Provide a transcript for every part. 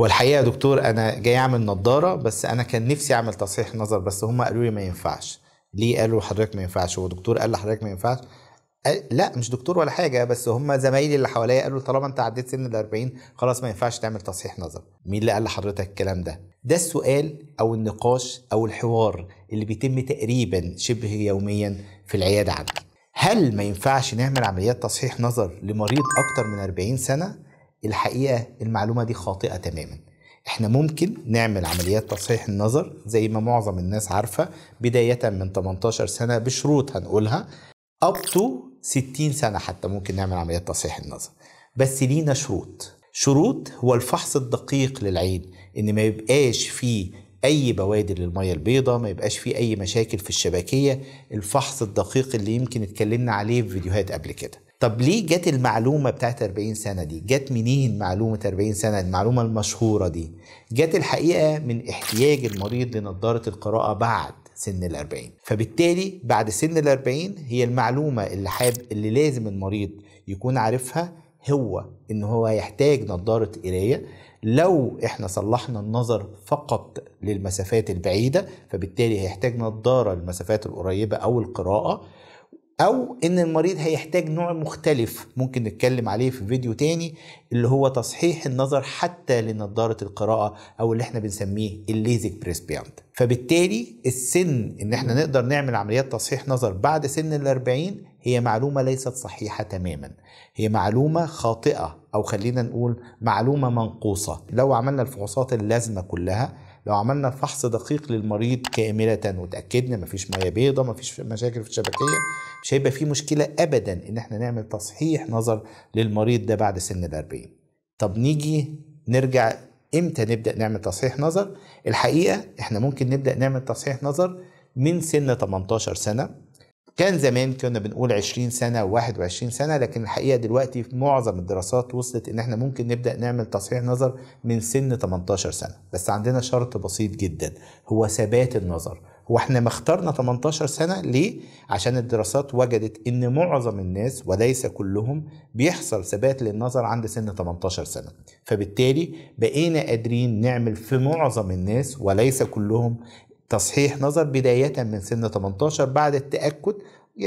والحقيقه يا دكتور انا جاي اعمل نظاره بس انا كان نفسي اعمل تصحيح نظر بس هم قالوا لي ما ينفعش ليه قالوا حضرتك ما ينفعش هو دكتور قال لحضرتك ما ينفعش لا مش دكتور ولا حاجه بس هم زمايلي اللي حواليا قالوا طالما انت عديت سن ال 40 خلاص ما ينفعش تعمل تصحيح نظر مين اللي قال لحضرتك الكلام ده ده السؤال او النقاش او الحوار اللي بيتم تقريبا شبه يوميا في العياده عندي هل ما ينفعش نعمل عمليات تصحيح نظر لمريض اكتر من 40 سنه الحقيقه المعلومه دي خاطئه تماما احنا ممكن نعمل عمليات تصحيح النظر زي ما معظم الناس عارفه بدايه من 18 سنه بشروط هنقولها اب تو 60 سنه حتى ممكن نعمل عمليات تصحيح النظر بس لينا شروط شروط هو الفحص الدقيق للعين ان ما يبقاش فيه اي بوادر للميه البيضاء ما يبقاش فيه اي مشاكل في الشبكيه الفحص الدقيق اللي يمكن اتكلمنا عليه في فيديوهات قبل كده طب ليه جت المعلومة بتاعت 40 سنة دي؟ جت منين معلومة 40 سنة المعلومة المشهورة دي؟ جت الحقيقة من احتياج المريض لنظارة القراءة بعد سن ال 40 فبالتالي بعد سن ال 40 هي المعلومة اللي حاب اللي لازم المريض يكون عارفها هو ان هو يحتاج نظارة قراية لو احنا صلحنا النظر فقط للمسافات البعيدة فبالتالي هيحتاج نظارة للمسافات القريبة او القراءة او ان المريض هيحتاج نوع مختلف ممكن نتكلم عليه في فيديو تاني اللي هو تصحيح النظر حتى لنضاره القراءه او اللي احنا بنسميه الليزك بريسبياند فبالتالي السن ان احنا نقدر نعمل عمليات تصحيح نظر بعد سن الاربعين 40 هي معلومه ليست صحيحه تماما هي معلومه خاطئه او خلينا نقول معلومه منقوصه لو عملنا الفحوصات اللازمه كلها لو عملنا فحص دقيق للمريض كاملة وتأكدنا مفيش مية بيضة مفيش مشاكل في الشبكية مش هيبقى في مشكلة أبدا إن احنا نعمل تصحيح نظر للمريض ده بعد سن الأربعين طب نيجي نرجع إمتى نبدأ نعمل تصحيح نظر الحقيقة احنا ممكن نبدأ نعمل تصحيح نظر من سن 18 سنة كان زمان كنا بنقول 20 سنة و21 سنة لكن الحقيقة دلوقتي في معظم الدراسات وصلت ان احنا ممكن نبدأ نعمل تصحيح نظر من سن 18 سنة بس عندنا شرط بسيط جدا هو ثبات النظر هو احنا ما اخترنا 18 سنة ليه؟ عشان الدراسات وجدت ان معظم الناس وليس كلهم بيحصل ثبات للنظر عند سن 18 سنة فبالتالي بقينا قادرين نعمل في معظم الناس وليس كلهم تصحيح نظر بداية من سن 18 بعد التأكد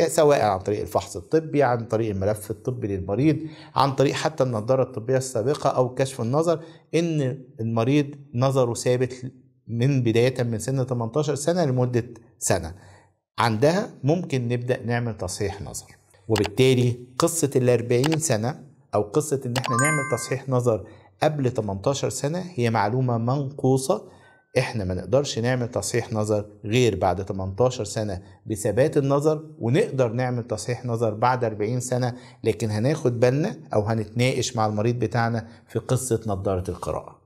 سواء عن طريق الفحص الطبي عن طريق الملف الطبي للمريض عن طريق حتى النظارة الطبية السابقة أو كشف النظر إن المريض نظره ثابت من بداية من سن 18 سنة لمدة سنة عندها ممكن نبدأ نعمل تصحيح نظر وبالتالي قصة ال 40 سنة أو قصة إن إحنا نعمل تصحيح نظر قبل 18 سنة هي معلومة منقوصة احنا ما نقدرش نعمل تصحيح نظر غير بعد 18 سنة بثبات النظر ونقدر نعمل تصحيح نظر بعد 40 سنة لكن هناخد بالنا او هنتناقش مع المريض بتاعنا في قصة نظارة القراءة